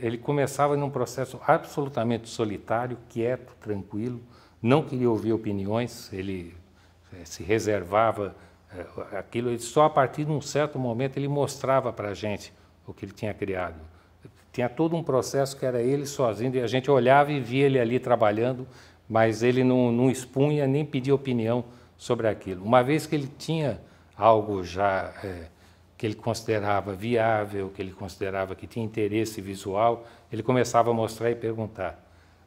Ele começava num processo absolutamente solitário, quieto, tranquilo, não queria ouvir opiniões, ele eh, se reservava eh, aquilo, ele só a partir de um certo momento ele mostrava para a gente o que ele tinha criado. Tinha todo um processo que era ele sozinho, e a gente olhava e via ele ali trabalhando, mas ele não, não expunha nem pedia opinião sobre aquilo. Uma vez que ele tinha algo já é, que ele considerava viável, que ele considerava que tinha interesse visual, ele começava a mostrar e perguntar.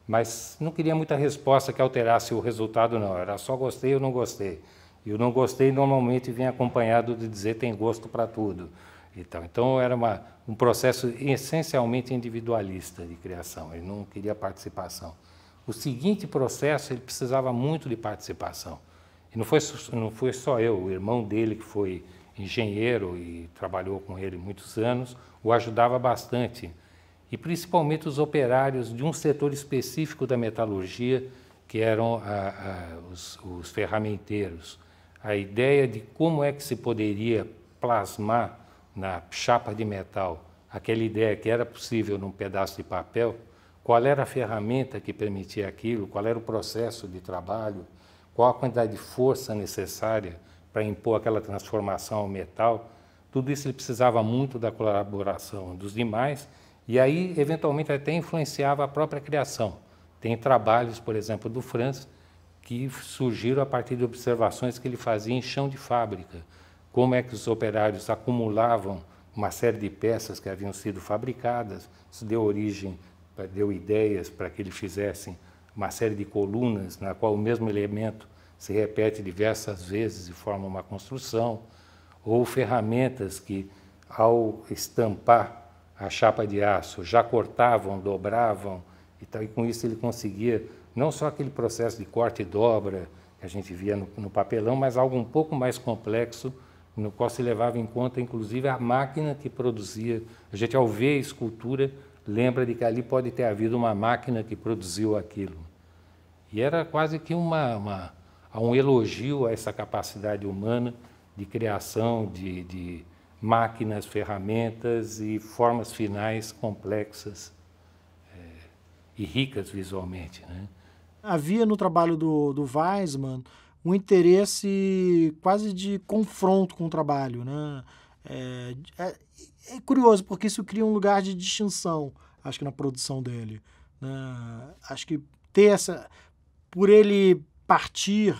Mas não queria muita resposta que alterasse o resultado, não. Era só gostei ou não gostei. E o não gostei normalmente vem acompanhado de dizer tem gosto para tudo. Então, então era uma, um processo essencialmente individualista de criação. Ele não queria participação. O seguinte processo ele precisava muito de participação. E não foi, não foi só eu, o irmão dele que foi engenheiro e trabalhou com ele muitos anos, o ajudava bastante, e principalmente os operários de um setor específico da metalurgia, que eram a, ah, a, ah, os, os ferramenteiros. A ideia de como é que se poderia plasmar na chapa de metal aquela ideia que era possível num pedaço de papel, qual era a ferramenta que permitia aquilo, qual era o processo de trabalho, qual a quantidade de força necessária para impor aquela transformação ao metal. Tudo isso ele precisava muito da colaboração dos demais e aí, eventualmente, até influenciava a própria criação. Tem trabalhos, por exemplo, do Franz, que surgiram a partir de observações que ele fazia em chão de fábrica. Como é que os operários acumulavam uma série de peças que haviam sido fabricadas, isso deu origem, deu ideias para que ele fizessem uma série de colunas na qual o mesmo elemento se repete diversas vezes e forma uma construção, ou ferramentas que, ao estampar a chapa de aço, já cortavam, dobravam, e, tal, e com isso ele conseguia não só aquele processo de corte e dobra que a gente via no, no papelão, mas algo um pouco mais complexo, no qual se levava em conta, inclusive, a máquina que produzia. A gente, ao ver a escultura, lembra de que ali pode ter havido uma máquina que produziu aquilo. E era quase que uma, uma há um elogio a essa capacidade humana de criação de, de máquinas, ferramentas e formas finais complexas é, e ricas visualmente. Né? Havia no trabalho do, do Weismann um interesse quase de confronto com o trabalho. Né? É, é, é, curioso, porque isso cria um lugar de distinção, acho que na produção dele. Né? Acho que ter essa. Por ele partir,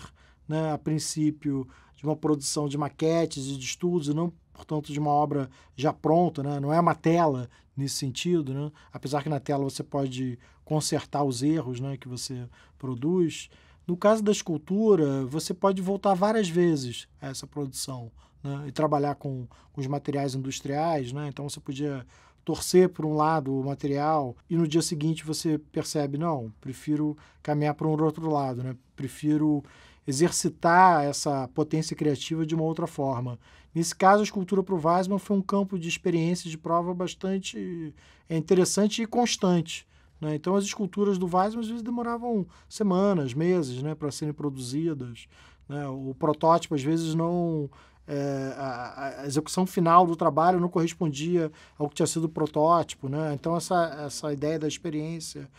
né, a princípio, de uma produção de maquetes e de estudos, e não, portanto, de uma obra já pronta, né? não é uma tela nesse sentido, né? apesar que na tela você pode consertar os erros né, que você produz. No caso da escultura, você pode voltar várias vezes a essa produção né? e trabalhar com, com os materiais industriais, né? então você podia torcer por um lado o material e no dia seguinte você percebe, não, prefiro caminhar para um outro lado, né? Prefiro exercitar essa potência criativa de uma outra forma. Nesse caso, a escultura para o Weisman foi um campo de experiência de prova bastante é, interessante e constante. Né? Então, as esculturas do Weisman às vezes demoravam semanas, meses né, para serem produzidas. Né? O protótipo às vezes não é, a, a, execução final do trabalho não correspondia ao que tinha sido o protótipo, né? Então essa essa ideia da experiência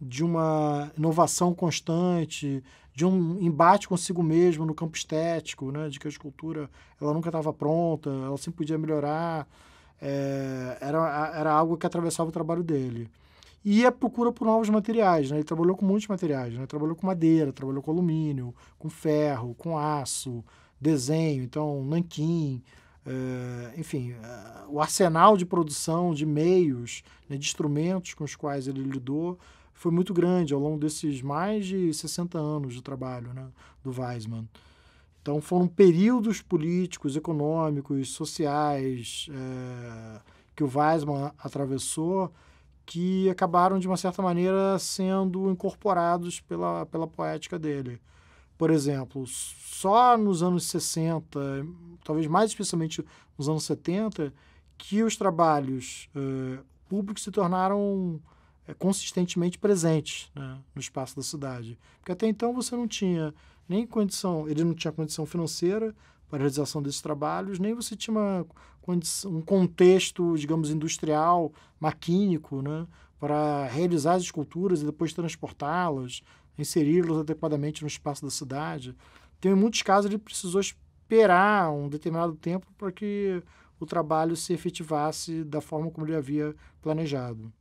de uma inovação constante, de um embate consigo mesmo no campo estético, né? De que a escultura ela nunca estava pronta, ela sempre podia melhorar, é, era era algo que atravessava o trabalho dele e a procura por novos materiais. Né? Ele trabalhou com muitos materiais, né? trabalhou com madeira, trabalhou com alumínio, com ferro, com aço, desenho, então nanquim, uh, enfim, uh, o arsenal de produção de meios, né, de instrumentos com os quais ele lidou foi muito grande ao longo desses mais de 60 anos de trabalho né, do Weizmann. Então foram períodos políticos, econômicos, sociais eh, que o Weizmann atravessou que acabaram, de uma certa maneira, sendo incorporados pela, pela poética dele por exemplo, só nos anos 60, talvez mais especialmente nos anos 70, que os trabalhos eh, públicos se tornaram eh, consistentemente presentes né, no espaço da cidade. Porque até então você não tinha nem condição, ele não tinha condição financeira para a realização desses trabalhos, nem você tinha uma, um contexto, digamos, industrial, maquínico, né, para realizar as esculturas e depois transportá-las inseri-los adequadamente no espaço da cidade. Então, em muitos casos, ele precisou esperar um determinado tempo para que o trabalho se efetivasse da forma como ele havia planejado.